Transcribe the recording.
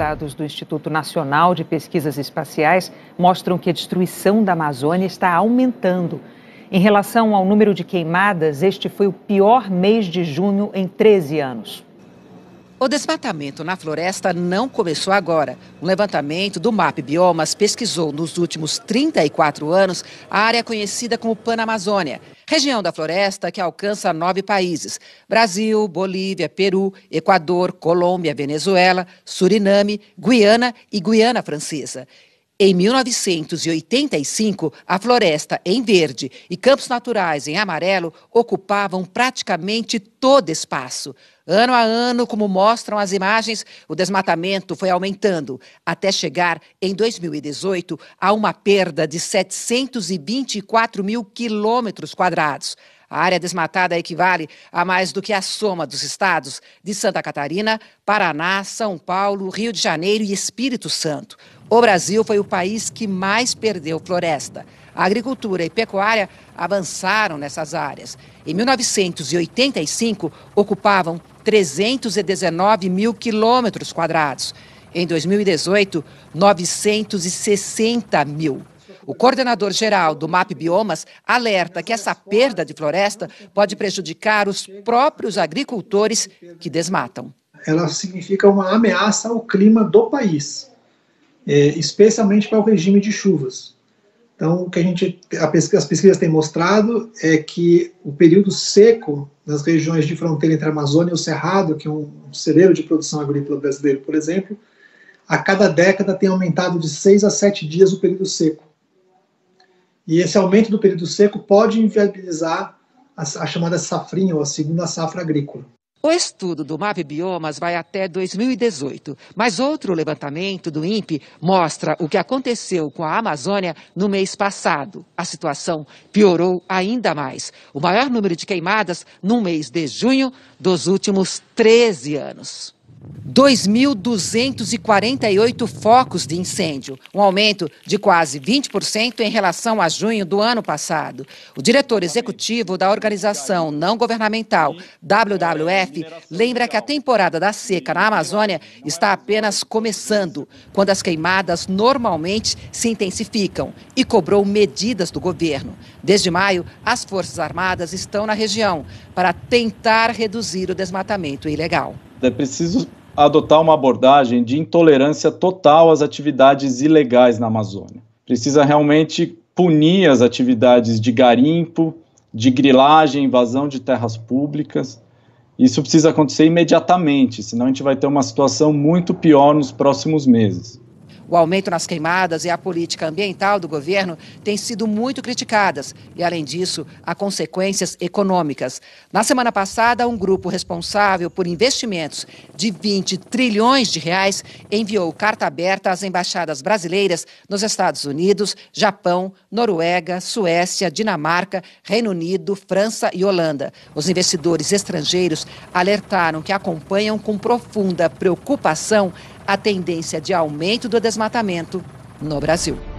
dados do Instituto Nacional de Pesquisas Espaciais mostram que a destruição da Amazônia está aumentando. Em relação ao número de queimadas, este foi o pior mês de junho em 13 anos. O desmatamento na floresta não começou agora. Um levantamento do MAP Biomas pesquisou nos últimos 34 anos a área conhecida como Panamazônia, região da floresta que alcança nove países: Brasil, Bolívia, Peru, Equador, Colômbia, Venezuela, Suriname, Guiana e Guiana Francesa. Em 1985, a floresta em verde e campos naturais em amarelo ocupavam praticamente todo espaço. Ano a ano, como mostram as imagens, o desmatamento foi aumentando, até chegar, em 2018, a uma perda de 724 mil quilômetros quadrados. A área desmatada equivale a mais do que a soma dos estados de Santa Catarina, Paraná, São Paulo, Rio de Janeiro e Espírito Santo. O Brasil foi o país que mais perdeu floresta. A agricultura e pecuária avançaram nessas áreas. Em 1985, ocupavam 319 mil quilômetros quadrados. Em 2018, 960 mil. O coordenador-geral do MAP Biomas alerta que essa perda de floresta pode prejudicar os próprios agricultores que desmatam. Ela significa uma ameaça ao clima do país, é, especialmente para o regime de chuvas. Então, o que a gente, a pesquisa, as pesquisas têm mostrado é que o período seco nas regiões de fronteira entre a Amazônia e o Cerrado, que é um celeiro de produção agrícola brasileiro, por exemplo, a cada década tem aumentado de 6 a 7 dias o período seco. E esse aumento do período seco pode inviabilizar a, a chamada safrinha ou a segunda safra agrícola. O estudo do MAP Biomas vai até 2018, mas outro levantamento do INPE mostra o que aconteceu com a Amazônia no mês passado. A situação piorou ainda mais. O maior número de queimadas no mês de junho dos últimos 13 anos. 2.248 focos de incêndio, um aumento de quase 20% em relação a junho do ano passado. O diretor executivo da organização não governamental WWF lembra que a temporada da seca na Amazônia está apenas começando, quando as queimadas normalmente se intensificam, e cobrou medidas do governo. Desde maio, as Forças Armadas estão na região para tentar reduzir o desmatamento ilegal. É preciso adotar uma abordagem de intolerância total às atividades ilegais na Amazônia. Precisa realmente punir as atividades de garimpo, de grilagem, invasão de terras públicas. Isso precisa acontecer imediatamente, senão a gente vai ter uma situação muito pior nos próximos meses. O aumento nas queimadas e a política ambiental do governo têm sido muito criticadas e, além disso, há consequências econômicas. Na semana passada, um grupo responsável por investimentos de 20 trilhões de reais enviou carta aberta às embaixadas brasileiras nos Estados Unidos, Japão, Noruega, Suécia, Dinamarca, Reino Unido, França e Holanda. Os investidores estrangeiros alertaram que acompanham com profunda preocupação a tendência de aumento do desmatamento no Brasil.